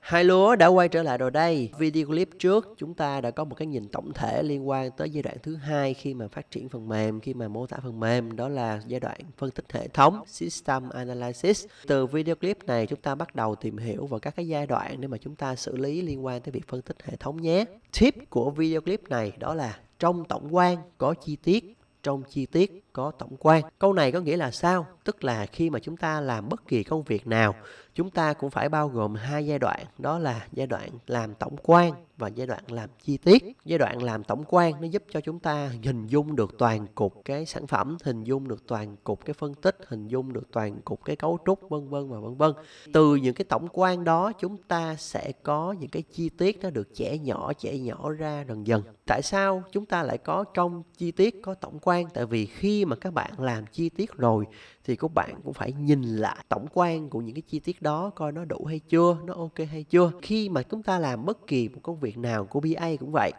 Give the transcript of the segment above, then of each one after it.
Hai lúa đã quay trở lại rồi đây. Video clip trước chúng ta đã có một cái nhìn tổng thể liên quan tới giai đoạn thứ hai khi mà phát triển phần mềm, khi mà mô tả phần mềm đó là giai đoạn phân tích hệ thống (system analysis). Từ video clip này chúng ta bắt đầu tìm hiểu vào các cái giai đoạn để mà chúng ta xử lý liên quan tới việc phân tích hệ thống nhé. Tip của video clip này đó là trong tổng quan có chi tiết, trong chi tiết có tổng quan. Câu này có nghĩa là sao? Tức là khi mà chúng ta làm bất kỳ công việc nào, chúng ta cũng phải bao gồm hai giai đoạn, đó là giai đoạn làm tổng quan và giai đoạn làm chi tiết. Giai đoạn làm tổng quan nó giúp cho chúng ta hình dung được toàn cục cái sản phẩm, hình dung được toàn cục cái phân tích, hình dung được toàn cục cái cấu trúc vân vân và vân vân. Từ những cái tổng quan đó chúng ta sẽ có những cái chi tiết nó được chẻ nhỏ chẻ nhỏ ra dần dần. Tại sao chúng ta lại có trong chi tiết có tổng quan? Tại vì khi khi mà các bạn làm chi tiết rồi thì các bạn cũng phải nhìn lại tổng quan của những cái chi tiết đó coi nó đủ hay chưa nó ok hay chưa khi mà chúng ta làm bất kỳ một công việc nào của ba cũng vậy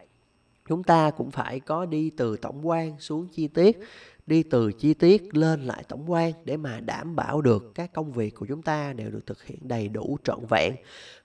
chúng ta cũng phải có đi từ tổng quan xuống chi tiết đi từ chi tiết lên lại tổng quan để mà đảm bảo được các công việc của chúng ta đều được thực hiện đầy đủ trọn vẹn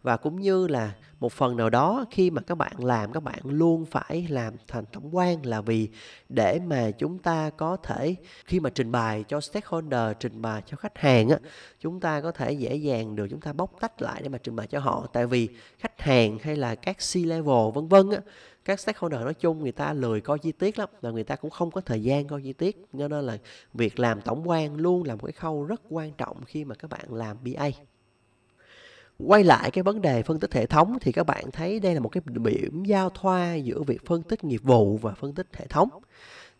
và cũng như là một phần nào đó khi mà các bạn làm các bạn luôn phải làm thành tổng quan là vì để mà chúng ta có thể khi mà trình bày cho stakeholder trình bày cho khách hàng á chúng ta có thể dễ dàng được chúng ta bóc tách lại để mà trình bày cho họ tại vì khách hàng hay là các C level vân vân á các stakeholder nói chung người ta lười coi chi tiết lắm và người ta cũng không có thời gian coi chi tiết cho nên là việc làm tổng quan luôn là một cái khâu rất quan trọng khi mà các bạn làm BA quay lại cái vấn đề phân tích hệ thống thì các bạn thấy đây là một cái điểm giao thoa giữa việc phân tích nghiệp vụ và phân tích hệ thống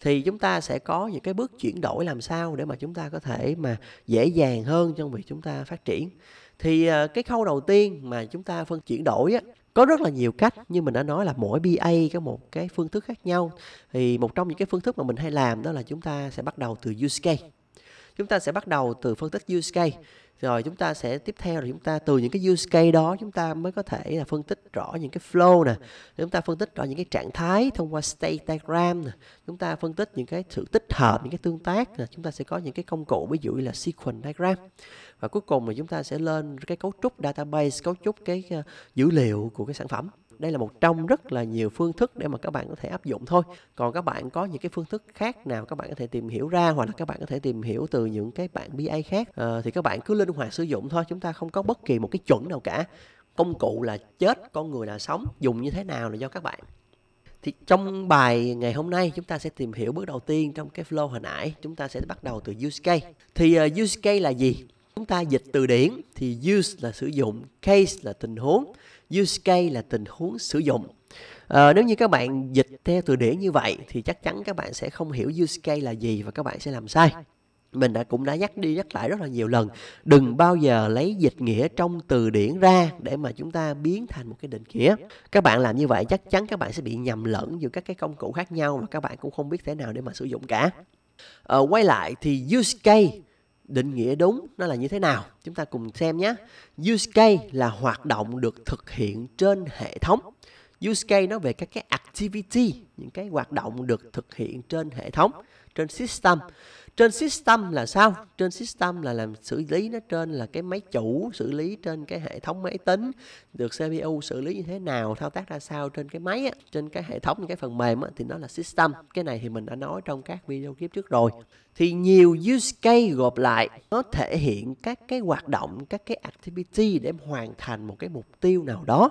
thì chúng ta sẽ có những cái bước chuyển đổi làm sao để mà chúng ta có thể mà dễ dàng hơn trong việc chúng ta phát triển thì ờ, cái khâu đầu tiên mà chúng ta phân chuyển đổi á, có rất là nhiều cách như mình đã nói là mỗi BA có một cái phương thức khác nhau thì một trong những cái phương thức mà mình hay làm đó là chúng ta sẽ bắt đầu từ use case chúng ta sẽ bắt đầu từ phân tích use case rồi chúng ta sẽ tiếp theo là chúng ta từ những cái use case đó chúng ta mới có thể là phân tích rõ những cái flow nè chúng ta phân tích rõ những cái trạng thái thông qua state diagram nè chúng ta phân tích những cái sự tích hợp những cái tương tác nè chúng ta sẽ có những cái công cụ ví dụ như là sequence diagram và cuối cùng là chúng ta sẽ lên cái cấu trúc database cấu trúc cái ờ, dữ liệu của cái sản phẩm đây là một trong rất là nhiều phương thức để mà các bạn có thể áp dụng thôi còn các bạn có những cái phương thức khác nào các bạn có thể tìm hiểu ra hoặc là các bạn có thể tìm hiểu từ những cái bạn BA khác à, thì các bạn cứ linh hoạt sử dụng thôi chúng ta không có bất kỳ một cái chuẩn nào cả công cụ là chết con người là sống dùng như thế nào là do các bạn thì trong bài ngày hôm nay chúng ta sẽ tìm hiểu bước đầu tiên trong cái flow hồi nãy chúng ta sẽ bắt đầu từ use case thì uh, use case là gì chúng ta dịch từ điển thì use là sử dụng case là tình huống Use case là tình huống sử dụng. À, nếu như các bạn dịch theo từ điển như vậy thì chắc chắn các bạn sẽ không hiểu use case là gì và các bạn sẽ làm sai mình đã cũng đã nhắc đi nhắc lại rất là nhiều lần đừng bao giờ lấy dịch nghĩa trong từ điển ra để mà chúng ta biến thành một cái định nghĩa các bạn làm như vậy chắc chắn các bạn sẽ bị nhầm lẫn giữa các cái công cụ khác nhau và các bạn cũng không biết thế nào để mà sử dụng cả à, quay lại thì use case định nghĩa đúng nó là như thế nào chúng ta cùng xem nhé use case là hoạt động được thực hiện trên hệ thống use case nó về các cái activity những cái hoạt động được thực hiện trên hệ thống trên system trên system là sao trên system là làm xử lý nó trên là cái máy chủ xử lý trên cái hệ thống máy tính được cpu xử lý như thế nào thao tác ra sao trên cái máy á, trên cái hệ thống cái phần mềm á, thì nó là system cái này thì mình đã nói trong các video clip trước rồi thì nhiều use case gộp lại nó thể hiện các cái hoạt động các cái activity để hoàn thành một cái mục tiêu nào đó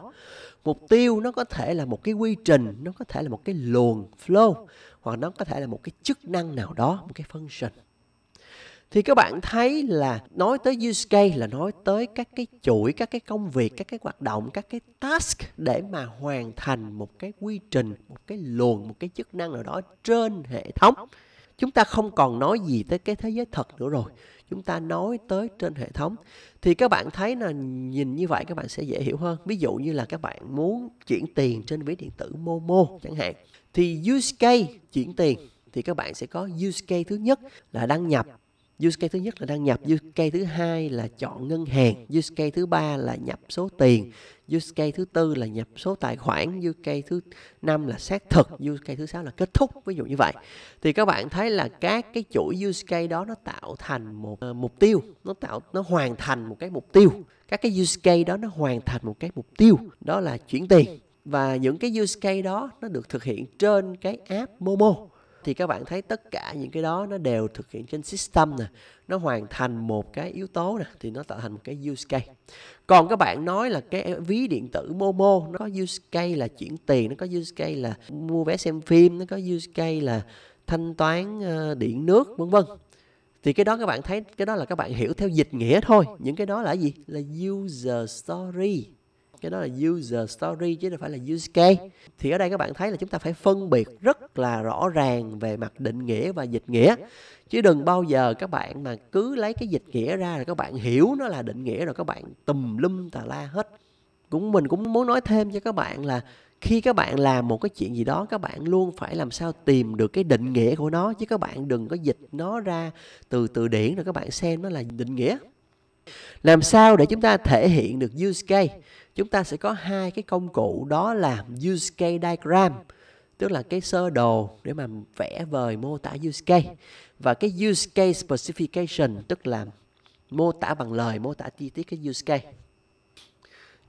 mục tiêu nó có thể là một cái quy trình nó có thể là một cái luồng flow hoặc nó có thể là một cái chức năng nào đó một cái function thì các bạn thấy là nói tới use case là nói tới các cái chuỗi các cái công việc các cái hoạt động các cái task để mà hoàn thành một cái quy trình một cái luồng một cái chức năng nào đó trên hệ thống chúng ta không còn nói gì tới cái thế giới thật nữa rồi chúng ta nói tới trên hệ thống thì các bạn thấy là nhìn như vậy các bạn sẽ dễ hiểu hơn ví dụ như là các bạn muốn chuyển tiền trên ví điện tử momo chẳng hạn thì use case chuyển tiền thì các bạn sẽ có use case thứ nhất là đăng nhập use case thứ nhất là đăng nhập use case thứ hai là chọn ngân hàng use case thứ ba là nhập số tiền use case thứ tư là nhập số tài khoản use case thứ năm là xác thực use case thứ sáu là kết thúc ví dụ như vậy thì các bạn thấy là các cái chuỗi use case đó nó tạo thành một uh, mục tiêu nó tạo nó hoàn thành một cái mục tiêu các cái use case đó nó hoàn thành một cái mục tiêu đó là chuyển tiền và những cái use case đó nó được thực hiện trên cái app Momo thì các bạn thấy tất cả những cái đó nó đều thực hiện trên system nè nó hoàn thành một cái yếu tố nè thì nó tạo thành một cái use case còn các bạn nói là cái ví điện tử Momo nó có use case là chuyển tiền nó có use case là mua vé xem phim nó có use case là thanh toán ờ, điện nước vân vân thì cái đó các bạn thấy cái đó là các bạn hiểu theo dịch nghĩa thôi những cái đó là gì là user story cái đó là user story chứ đâu phải là use case thì ở đây các bạn thấy là chúng ta phải phân biệt rất là rõ ràng về mặt định nghĩa và dịch nghĩa chứ đừng bao giờ các bạn mà cứ lấy cái dịch nghĩa ra rồi các bạn hiểu nó là định nghĩa rồi các bạn tùm lum tà la hết cũng mình cũng muốn nói thêm cho các bạn là khi các bạn làm một cái chuyện gì đó các bạn luôn phải làm sao tìm được cái định nghĩa của nó chứ các bạn đừng có dịch nó ra từ từ điển rồi các bạn xem nó là định nghĩa làm sao để chúng ta thể hiện được use case chúng ta sẽ có hai cái công cụ đó là use case diagram tức là cái sơ đồ để mà vẽ vời mô tả use case và cái use case specification tức là mô tả bằng lời mô tả chi tiết cái use case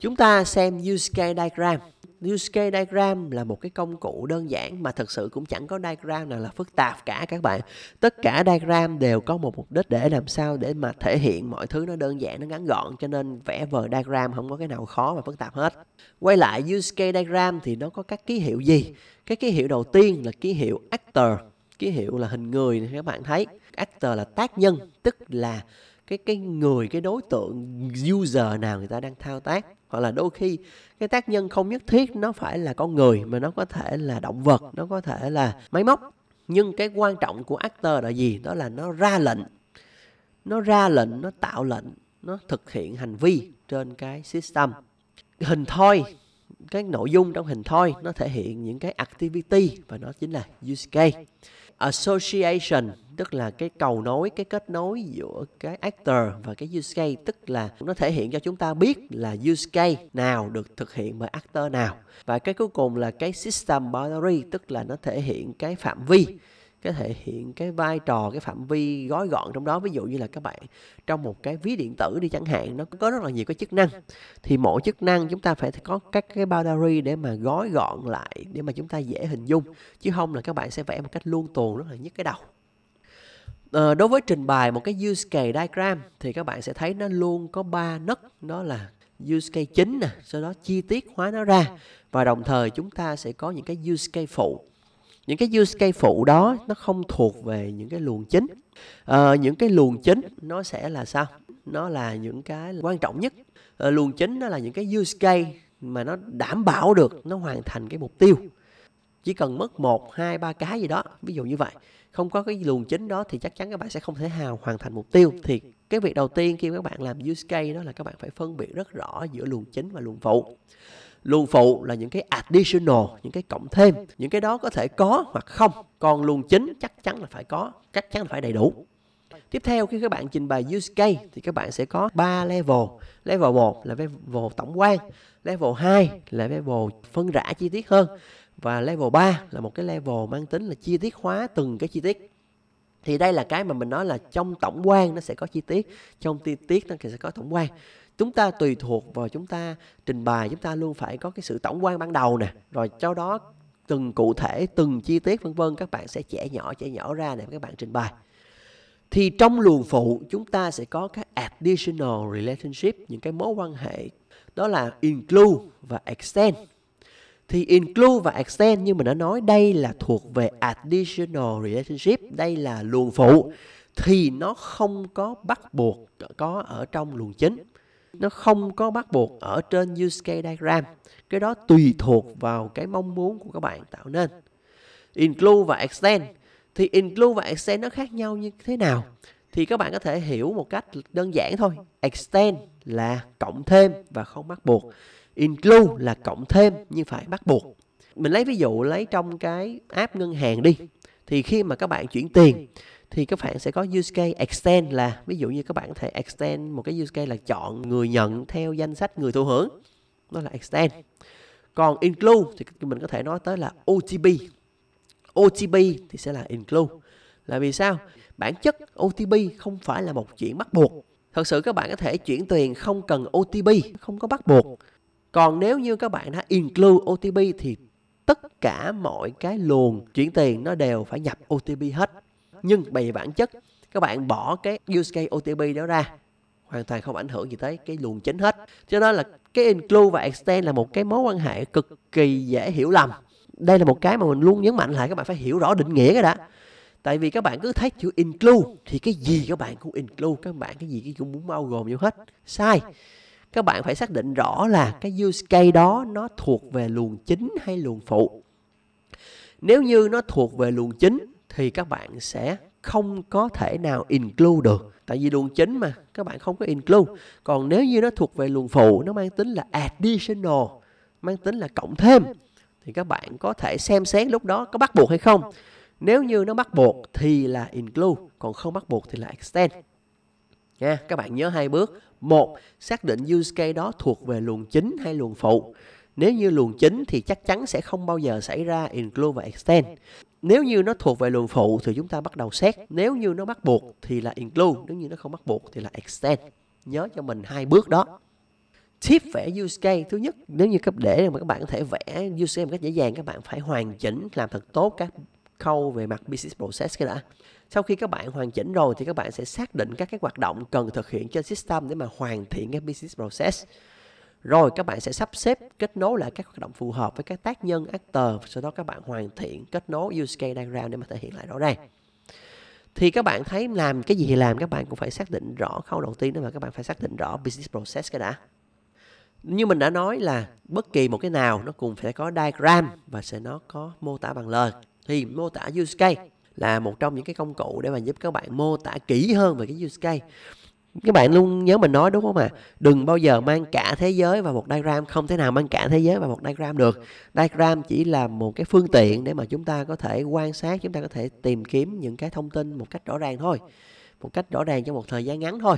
chúng ta xem use case diagram Use case diagram là một cái công cụ đơn giản mà thực sự cũng chẳng có diagram nào là phức tạp cả các bạn. Tất cả diagram đều có một mục đích để làm sao để mà thể hiện mọi thứ nó đơn giản, nó ngắn gọn cho nên vẽ vờ diagram không có cái nào khó và phức tạp hết. Quay lại use case diagram thì nó có các ký hiệu gì? Cái ký hiệu đầu tiên là ký hiệu actor, ký hiệu là hình người các bạn thấy. Actor là tác nhân, tức là cái cái người cái đối tượng user nào người ta đang thao tác hoặc là đôi khi cái tác nhân không nhất thiết nó phải là con người mà nó có thể là động vật nó có thể là máy móc nhưng cái quan trọng của actor là gì đó là nó ra lệnh nó ra lệnh nó tạo lệnh nó thực hiện hành vi trên cái system hình thoi cái nội dung trong hình thoi nó thể hiện những cái activity và nó chính là use case association tức là cái cầu nối cái kết nối giữa cái actor và cái use case tức là nó thể hiện cho chúng ta biết là use case nào được thực hiện bởi actor nào và cái cuối cùng là cái system boundary tức là nó thể hiện cái phạm vi cái thể hiện cái vai trò cái phạm vi gói gọn trong đó ví dụ như là các bạn trong một cái ví điện tử đi chẳng hạn nó có rất là nhiều cái chức năng thì mỗi chức năng chúng ta phải có các cái boundary để mà gói gọn lại để mà chúng ta dễ hình dung chứ không là các bạn sẽ vẽ một cách luôn tuồn rất là nhức cái đầu Ờ, đối với trình bày một cái use case diagram thì các bạn sẽ thấy nó luôn có ba nấc đó là use case chính nè, sau đó chi tiết hóa nó ra và đồng thời chúng ta sẽ có những cái use case phụ. Những cái use case phụ đó nó không thuộc về những cái luồng chính. Ờ, những cái luồng chính nó sẽ là sao? Nó là những cái quan trọng nhất. Ờ, luồng chính nó là những cái use case mà nó đảm bảo được nó hoàn thành cái mục tiêu chỉ cần mất một hai ba cái gì đó ví dụ như vậy không có cái luồng chính đó thì chắc chắn các bạn sẽ không thể hào hoàn thành mục tiêu thì cái việc đầu tiên khi các bạn làm use case đó là các bạn phải phân biệt rất rõ giữa luồng chính và luồng phụ luồng phụ là những cái additional những cái cộng thêm những cái đó có thể có hoặc không còn luồng chính chắc chắn là phải có chắc chắn là phải đầy đủ Tiếp theo khi các bạn trình bày use case thì các bạn sẽ có 3 level. Level 1 là level tổng quan, level 2 là level phân rã chi tiết hơn và level 3 là một cái level mang tính là chi tiết hóa từng cái chi tiết thì đây là cái mà mình nói là trong tổng quan nó sẽ có chi tiết trong chi tiết nó sẽ có tổng quan chúng ta tùy thuộc vào chúng ta trình bày chúng ta luôn phải có cái sự tổng quan ban đầu nè rồi sau đó từng cụ thể từng chi tiết vân vân các bạn sẽ chẻ nhỏ chẻ nhỏ ra để các bạn trình bày thì trong luồng phụ chúng ta sẽ có các additional relationship những cái mối quan hệ đó là include và extend thì include và extend như mình đã nói đây là thuộc về additional relationship đây là luồng phụ thì nó không có bắt buộc có ở trong luồng chính nó không có bắt buộc ở trên use case diagram cái đó tùy thuộc vào cái mong muốn của các bạn tạo nên include và extend thì include và extend nó khác nhau như thế nào thì các bạn có thể hiểu một cách đơn giản thôi extend là cộng thêm và không bắt buộc include là cộng thêm nhưng phải bắt buộc mình lấy ví dụ lấy trong cái app ngân hàng đi thì khi mà các bạn chuyển tiền thì các bạn sẽ có use case extend là ví dụ như các bạn có thể extend một cái use case là chọn người nhận theo danh sách người thụ hưởng đó là extend còn include thì mình có thể nói tới là OTP OTP thì sẽ là include là vì sao bản chất OTP không phải là một chuyện bắt buộc thật sự các bạn có thể chuyển tiền không cần OTP không có bắt buộc còn nếu như các bạn đã include OTP thì tất cả mọi cái luồng chuyển tiền nó đều phải nhập OTP hết. Nhưng về bản chất các bạn bỏ cái use case OTP đó ra hoàn toàn không ảnh hưởng gì tới cái luồng chính hết. Cho nên là cái include và extend là một cái mối quan hệ cực kỳ dễ hiểu lầm. Đây là một cái mà mình luôn nhấn mạnh lại các bạn phải hiểu rõ định nghĩa cái đã. Tại vì các bạn cứ thấy chữ include thì cái gì các bạn cũng include, các bạn cái gì cũng muốn bao gồm vô hết. Sai các bạn phải xác định rõ là dạ. cái use case đó nó thuộc về luồng chính hay luồng phụ nếu như nó thuộc về luồng chính thì các bạn sẽ không có thể nào include được tại vì luồng chính mà các bạn không có include còn nếu như nó thuộc về luồng phụ nó mang tính là additional mang tính là cộng thêm thì các bạn có thể xem xét lúc đó có bắt buộc hay không nếu như nó bắt buộc thì là include còn không bắt buộc thì là extend nha các bạn nhớ hai bước một xác định use case đó thuộc về luồng chính hay luồng phụ nếu như luồng chính thì chắc chắn sẽ không bao giờ xảy ra include và extend nếu như nó thuộc về luồng phụ thì chúng ta bắt đầu xét nếu như nó bắt buộc thì là include nếu như nó không bắt buộc thì là extend nhớ cho mình hai bước đó tip vẽ use case thứ nhất nếu như cấp để mà các bạn có thể vẽ use case một cách dễ dàng các bạn phải hoàn chỉnh làm thật tốt các khâu về mặt business process cái đã sau khi các bạn hoàn chỉnh rồi thì các bạn sẽ xác định các cái hoạt động cần thực hiện trên system để mà hoàn thiện cái business process rồi các bạn sẽ sắp xếp kết nối lại các hoạt động phù hợp với các tác nhân actor sau đó các bạn hoàn thiện kết nối use case diagram để mà thể hiện lại rõ ràng thì các bạn thấy làm cái gì thì làm các bạn cũng phải xác định rõ khâu đầu tiên đó là các bạn phải xác định rõ business process cái đã như mình đã nói là bất kỳ một cái nào nó cũng phải có diagram và sẽ nó có mô tả bằng lời thì mô tả use case là một trong những cái công cụ để mà giúp các bạn mô tả kỹ hơn về cái use case các bạn luôn nhớ mình nói đúng không ạ à? đừng bao giờ mang cả thế giới vào một diagram không thể nào mang cả thế giới vào một diagram được diagram chỉ là một cái phương tiện để mà chúng ta có thể quan sát chúng ta có thể tìm kiếm những cái thông tin một cách rõ ràng thôi một cách rõ ràng trong một thời gian ngắn thôi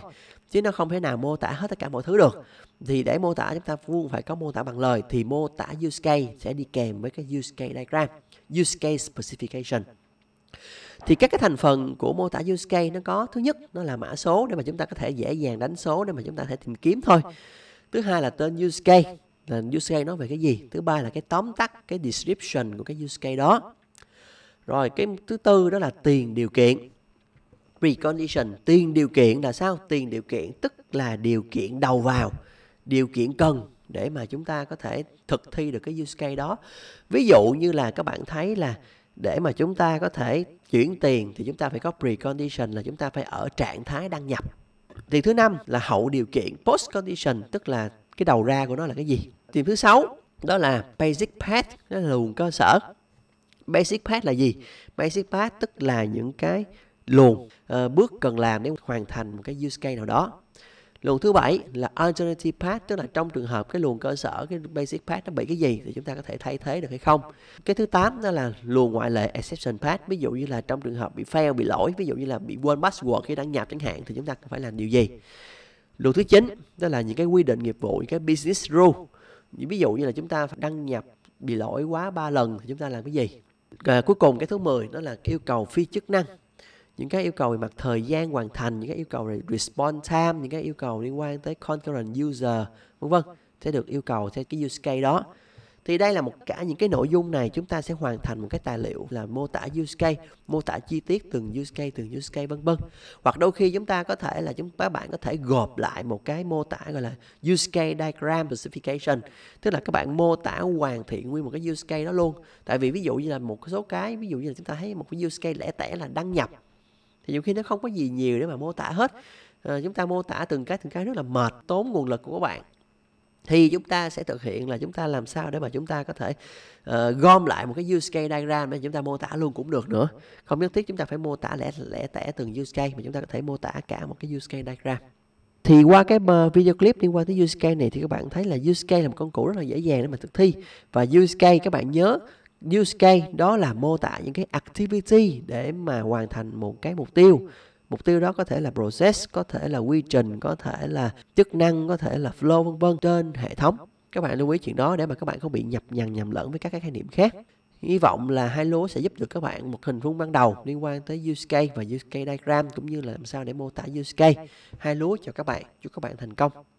chứ nó không thể nào mô tả hết tất cả mọi thứ được thì để mô tả chúng ta luôn phải có mô tả bằng lời thì mô tả use case sẽ đi kèm với cái use case diagram use case specification thì các cái thành phần của mô tả use case nó có thứ nhất nó là mã số để mà chúng ta có thể dễ dàng đánh số để mà chúng ta có thể tìm kiếm thôi thứ hai là tên use case là use case nói về cái gì thứ ba là cái tóm tắt cái description của cái use case đó rồi cái thứ tư đó là tiền điều kiện precondition tiền điều kiện là sao tiền điều kiện tức là điều kiện đầu vào điều kiện cần để mà chúng ta có thể thực thi được cái use case đó ví dụ như là các bạn thấy là để mà chúng ta có thể chuyển tiền thì chúng ta phải có precondition là chúng ta phải ở trạng thái đăng nhập tiền thứ năm là hậu điều kiện post condition tức là cái đầu ra của nó là cái gì tiền thứ sáu đó là basic path đó là luồng cơ sở basic path là gì basic path tức là những cái luồng uh, bước cần làm để hoàn thành một cái use case nào đó luồng thứ bảy là alternative path tức là trong trường hợp cái luồng cơ sở cái basic path nó bị cái gì thì chúng ta có thể thay thế được hay không cái thứ tám đó là luồng ngoại lệ exception path ví dụ như là trong trường hợp bị fail bị lỗi ví dụ như là bị quên password khi đăng nhập chẳng hạn thì chúng ta phải làm điều gì luồng thứ chín đó là những cái quy định nghiệp vụ những cái business rule ví dụ như là chúng ta đăng nhập bị lỗi quá 3 lần thì chúng ta làm cái gì và cuối cùng cái thứ 10 đó là yêu cầu phi chức năng những cái yêu cầu về mặt thời gian hoàn thành những cái yêu cầu về response time những cái yêu cầu liên quan tới concurrent user vân vân sẽ được yêu cầu theo cái use case đó thì đây là một cả những cái nội dung này chúng ta sẽ hoàn thành một cái tài liệu là mô tả use case mô tả chi tiết từng use case từng use case vân vân hoặc đôi khi chúng ta có thể là chúng các bạn có thể gộp lại một cái mô tả gọi là use case diagram specification tức là các bạn mô tả hoàn thiện nguyên một cái use case đó luôn tại vì ví dụ như là một số cái ví dụ như là chúng ta thấy một cái use case lẻ tẻ là đăng nhập thì nhiều khi nó không có gì nhiều để mà mô tả hết à, chúng ta mô tả từng cái từng cái rất là mệt tốn nguồn lực của các bạn thì chúng ta sẽ thực hiện là chúng ta làm sao để mà chúng ta có thể uh, gom lại một cái use case diagram để chúng ta mô tả luôn cũng được nữa không nhất thiết chúng ta phải mô tả lẻ lẻ tẻ từng use case mà chúng ta có thể mô tả cả một cái use case diagram thì qua cái ờ, video clip liên quan tới use case này thì các bạn thấy là use case là một công cụ rất là dễ dàng để mà thực thi và use case các bạn nhớ use case đó là mô tả những cái activity để mà hoàn thành một cái mục tiêu mục tiêu đó có thể là process có thể là quy trình có thể là chức năng có thể là flow vân vân trên hệ thống các bạn lưu ý chuyện đó để mà các bạn không bị nhập nhằn nhầm lẫn với các cái khái niệm khác hy vọng là hai lúa sẽ giúp được các bạn một hình vuông ban đầu liên quan tới use case và use case diagram cũng như là làm sao để mô tả use case hai lúa cho các bạn chúc các bạn thành công